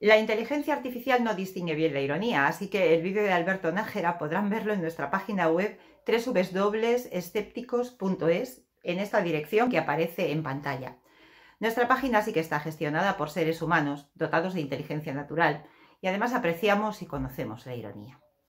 La inteligencia artificial no distingue bien la ironía, así que el vídeo de Alberto Nájera podrán verlo en nuestra página web www.escépticos.es en esta dirección que aparece en pantalla. Nuestra página sí que está gestionada por seres humanos dotados de inteligencia natural y además apreciamos y conocemos la ironía.